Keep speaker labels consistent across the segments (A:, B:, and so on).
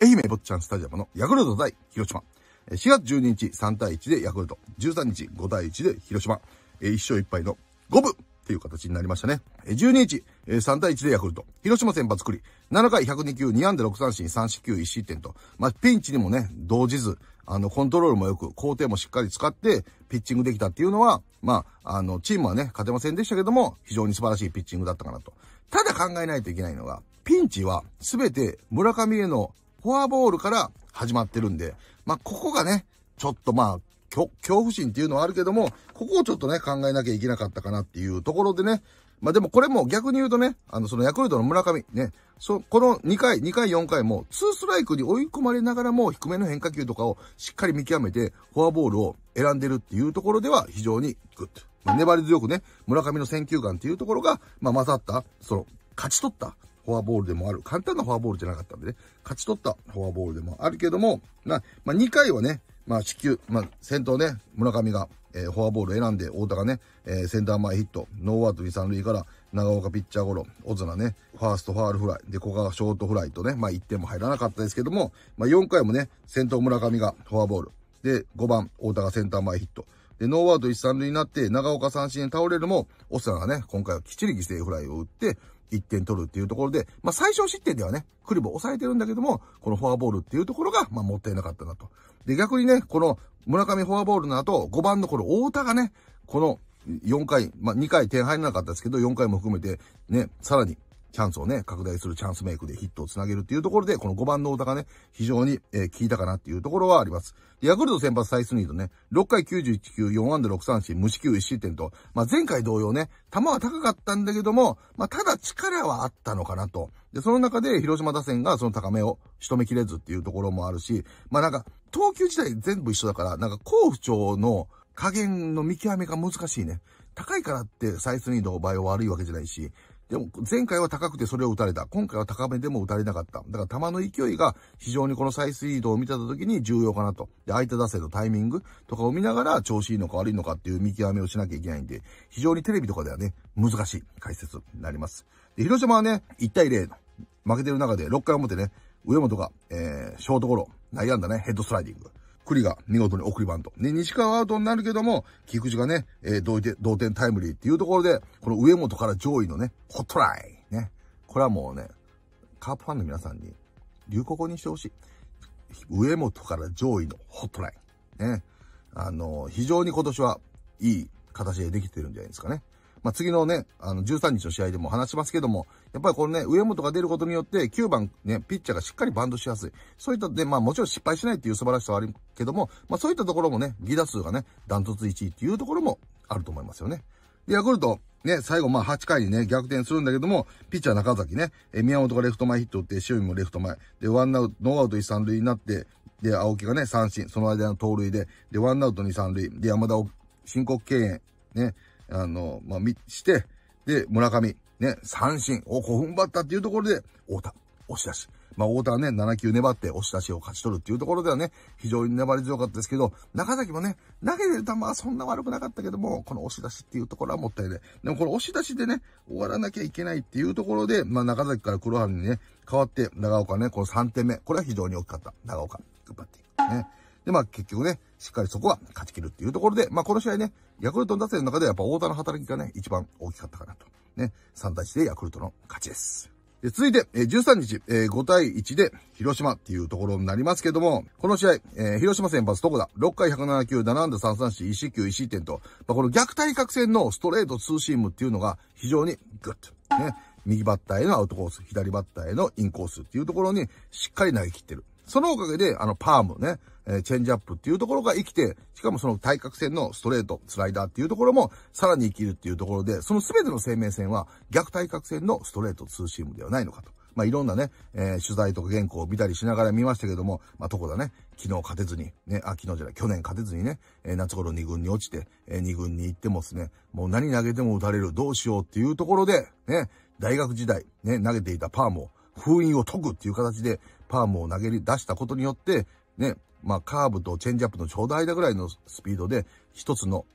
A: 愛媛坊ちゃんスタジアムのヤクルト対広島。4月12日3対1でヤクルト、13日5対1で広島、1勝1敗の5分っていう形になりましたね。12日3対1でヤクルト、広島先発クリ、7回102球2安打6三振3四球1失点と、まあ、ピンチにもね、動じず、あの、コントロールも良く、工程もしっかり使って、ピッチングできたっていうのは、まあ、あの、チームはね、勝てませんでしたけども、非常に素晴らしいピッチングだったかなと。ただ考えないといけないのが、ピンチは全て村上へのフォアボールから始まってるんで、まあ、ここがね、ちょっとまあ、恐怖心っていうのはあるけども、ここをちょっとね、考えなきゃいけなかったかなっていうところでね、まあでもこれも逆に言うとね、あの、そのヤクルトの村上、ね、そ、この2回、2回、4回も、2ストライクに追い込まれながらも、低めの変化球とかをしっかり見極めて、フォアボールを選んでるっていうところでは、非常にグッと。まあ、粘り強くね、村上の選球眼っていうところが、まあ、勝った、その、勝ち取ったフォアボールでもある。簡単なフォアボールじゃなかったんでね、勝ち取ったフォアボールでもあるけども、まあ、まあ、2回はね、まあ、四球、まあ、先頭ね、村上が、えー、フォアボール選んで、太田がね、えー、センター前ヒット、ノーアウト一三塁から、長岡ピッチャーゴロ、オズナね、ファーストファールフライ、で、ここがショートフライとね、まあ、1点も入らなかったですけども、まあ、4回もね、先頭村上がフォアボール、で、5番、太田がセンター前ヒット、で、ノーアウト一三塁になって、長岡三振倒れるも、オスナがね、今回はきっちり犠牲フライを打って、1点取るっていうところで、まあ、最小失点ではね、クリボ抑えてるんだけども、このフォアボールっていうところが、まあ、もったいなかったなと。で、逆にね、この村上フォアボールの後、5番のこの太田がね、この4回、まあ、2回点入らなかったですけど、4回も含めて、ね、さらにチャンスをね、拡大するチャンスメイクでヒットをつなげるっていうところで、この5番の太田がね、非常に、えー、効いたかなっていうところはあります。ヤクルト先発サイスニードね、6回91球、4安打6三振、無四球1失点と、まあ、前回同様ね、球は高かったんだけども、まあ、ただ力はあったのかなと。で、その中で広島打線がその高めを仕留めきれずっていうところもあるし、まあ、なんか、投球自体全部一緒だから、なんか、好不調の加減の見極めが難しいね。高いからってサイスニードの場合は悪いわけじゃないし、でも、前回は高くてそれを打たれた。今回は高めでも打たれなかった。だから球の勢いが非常にこのサイスリードを見てた時に重要かなと。で、相手打線のタイミングとかを見ながら調子いいのか悪いのかっていう見極めをしなきゃいけないんで、非常にテレビとかではね、難しい解説になります。で、広島はね、1対0、負けてる中で6回表ね、上本が、えー、ショートゴロ、内野安打ね、ヘッドスライディング。栗が見事に送りバント。ね、西川アウトになるけども、菊池がね、えー、同点、同点タイムリーっていうところで、この上本から上位のね、ホットライン。ね。これはもうね、カープファンの皆さんに、流行語にしてほしい。上本から上位のホットライン。ね。あの、非常に今年はいい形でできてるんじゃないですかね。まあ、次のね、あの、13日の試合でも話しますけども、やっぱりこのね、上本が出ることによって、9番ね、ピッチャーがしっかりバンドしやすい。そういったで、まあもちろん失敗しないっていう素晴らしさはあるけども、まあそういったところもね、ギダ数がね、ダントツ1位っていうところもあると思いますよね。で、ヤクルト、ね、最後まあ8回にね、逆転するんだけども、ピッチャー中崎ね、え宮本がレフト前ヒット打って、塩見もレフト前。で、ワンアウト、ノーアウト1、3塁になって、で、青木がね、三振、その間の盗塁で、で、ワンアウト2、3塁、で、山田を申告敬遠、ね、あの、まあ、して、で、村上、ね、三振をこう踏ん張ったっていうところで、太田、押し出し。まあ、太田はね、7球粘って押し出しを勝ち取るっていうところではね、非常に粘り強かったですけど、中崎もね、投げてる球はそんな悪くなかったけども、この押し出しっていうところはもったいない。でもこの押し出しでね、終わらなきゃいけないっていうところで、まあ、中崎から黒原にね、変わって、長岡ね、この3点目。これは非常に大きかった。長岡、頑張っていく。ね。で、まあ結局ね、しっかりそこは勝ち切るっていうところで、まあこの試合ね、ヤクルトの打線の中ではやっぱ太田の働きがね、一番大きかったかなと。ね、3対1でヤクルトの勝ちです。で続いて、えー、13日、えー、5対1で広島っていうところになりますけども、この試合、えー、広島先発どこだ ?6 回107球、7安打3三振、1四球、1失点と、まあ、この逆対角線のストレートツーシームっていうのが非常にグッと、ね、右バッターへのアウトコース、左バッターへのインコースっていうところにしっかり投げ切ってる。そのおかげで、あの、パームね、えー、チェンジアップっていうところが生きて、しかもその対角線のストレート、スライダーっていうところもさらに生きるっていうところで、その全ての生命線は逆対角線のストレートツーシームではないのかと。まあ、いろんなね、えー、取材とか原稿を見たりしながら見ましたけども、まあ、とこだね、昨日勝てずに、ね、あ、昨日じゃない、去年勝てずにね、えー、夏頃2軍に落ちて、えー、2軍に行ってもですね、もう何投げても打たれる、どうしようっていうところで、ね、大学時代、ね、投げていたパームを、封印を解くっていう形で、パームを投げ出したことによって、ね、まあ、カーブとチェンジアップのちょうど間ぐらいのスピードで、一つの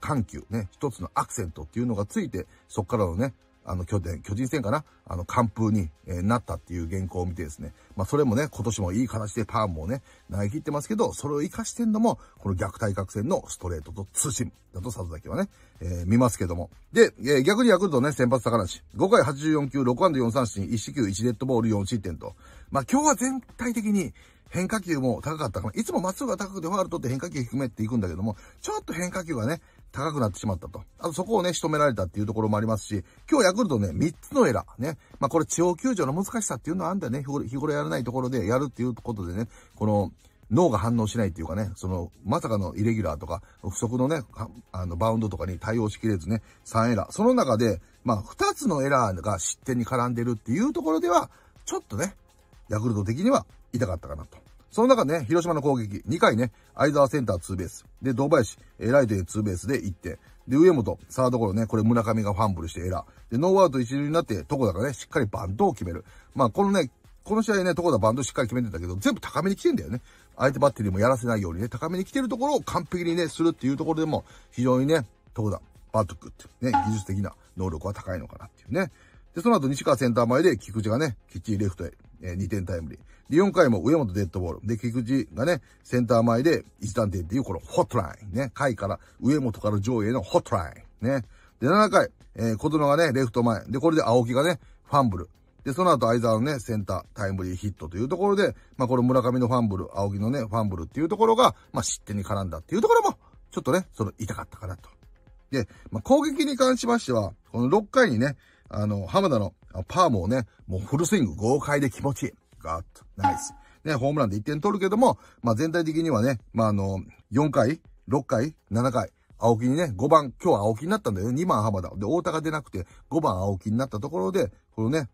A: 緩急、ね、一つのアクセントっていうのがついて、そこからのね、あの、拠点、巨人戦かなあの、完封に、なったっていう原稿を見てですね。まあ、それもね、今年もいい形でパームをね、投げ切ってますけど、それを活かしてんのも、この逆対角線のストレートと通信だと、里崎はね、えー、見ますけども。で、えー、逆にヤクルトね、先発高梨。5回84球、6安打4三振、1四球、1デッドボール、4失点と。まあ、今日は全体的に、変化球も高かったかいつもまっすぐが高くてファール取って変化球低めっていくんだけども、ちょっと変化球がね、高くなってしまったと。あとそこをね、仕留められたっていうところもありますし、今日ヤクルトね、3つのエラー。ね。まあこれ地方球場の難しさっていうのはあんだよね。日頃やらないところでやるっていうことでね、この、脳が反応しないっていうかね、その、まさかのイレギュラーとか、不足のね、あの、バウンドとかに対応しきれずね、3エラー。その中で、まあ、2つのエラーが失点に絡んでるっていうところでは、ちょっとね、ヤクルト的には痛かったかなと。その中でね、広島の攻撃、2回ね、相沢センターツーベース。で、堂林、えー、ライトへツーベースで1点。で、上本、サードゴロね、これ村上がファンブルしてエラー。で、ノーアウト一塁になって、床田がね、しっかりバントを決める。まあ、このね、この試合ね、床田バントしっかり決めてたけど、全部高めに来てんだよね。相手バッテリーもやらせないようにね、高めに来てるところを完璧にね、するっていうところでも、非常にね、床田、バントクって、ね、技術的な能力は高いのかなっていうね。で、その後西川センター前で菊池がね、キっチりレフトへえー、2点タイムリー。で、4回も上本デッドボール。で、菊池がね、センター前で1段点っていう、このホットライン。ね、回から、上本から上へのホットライン。ね。で、7回、えー、琴がね、レフト前。で、これで青木がね、ファンブル。で、その後、相沢のね、センター、タイムリーヒットというところで、まあ、この村上のファンブル、青木のね、ファンブルっていうところが、まあ、失点に絡んだっていうところも、ちょっとね、その、痛かったかなと。で、まあ、攻撃に関しましては、この6回にね、あの、浜田のパーもね、もうフルスイング豪快で気持ちいい。ガッと、ナイス。ね、ホームランで1点取るけども、まあ、全体的にはね、まあ、あの、4回、6回、7回、青木にね、5番、今日は青木になったんだよね。2番浜田。で、大田が出なくて、5番青木になったところで、このね、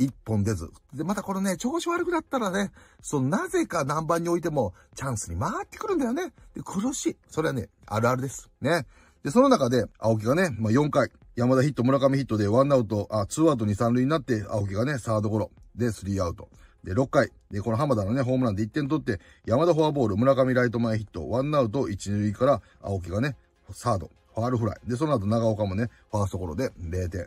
A: 1本出ず。で、またこれね、調子悪くなったらね、その、なぜか何番に置いても、チャンスに回ってくるんだよね。で、苦しい。それはね、あるあるです。ね。で、その中で、青木がね、まあ、4回、山田ヒット、村上ヒットでワンアウト、あ、ツーアウト二、三塁になって、青木がね、サードゴロでスリーアウト。で、6回。で、この浜田のね、ホームランで1点取って、山田フォアボール、村上ライト前ヒット、ワンアウト1、塁から青木がね、サード、ファールフライ。で、その後長岡もね、ファーストゴロで0点。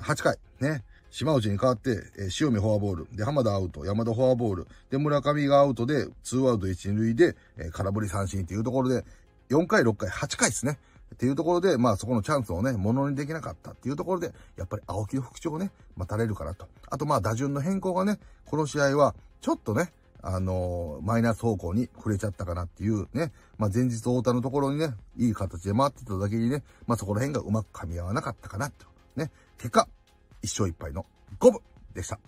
A: 8回、ね。島内に代わって、えー、塩見フォアボール。で、浜田アウト、山田フォアボール。で、村上がアウトで、ツーアウト1、塁で、えー、空振り三振っていうところで、4回、6回、8回ですね。っていうところで、まあそこのチャンスをね、ものにできなかったっていうところで、やっぱり青木の復調をね、待たれるかなと。あとまあ打順の変更がね、この試合は、ちょっとね、あのー、マイナス方向に触れちゃったかなっていうね、まあ前日太田のところにね、いい形で回ってただけにね、まあそこら辺がうまく噛み合わなかったかなと。ね、結果、1勝1敗の5分でした。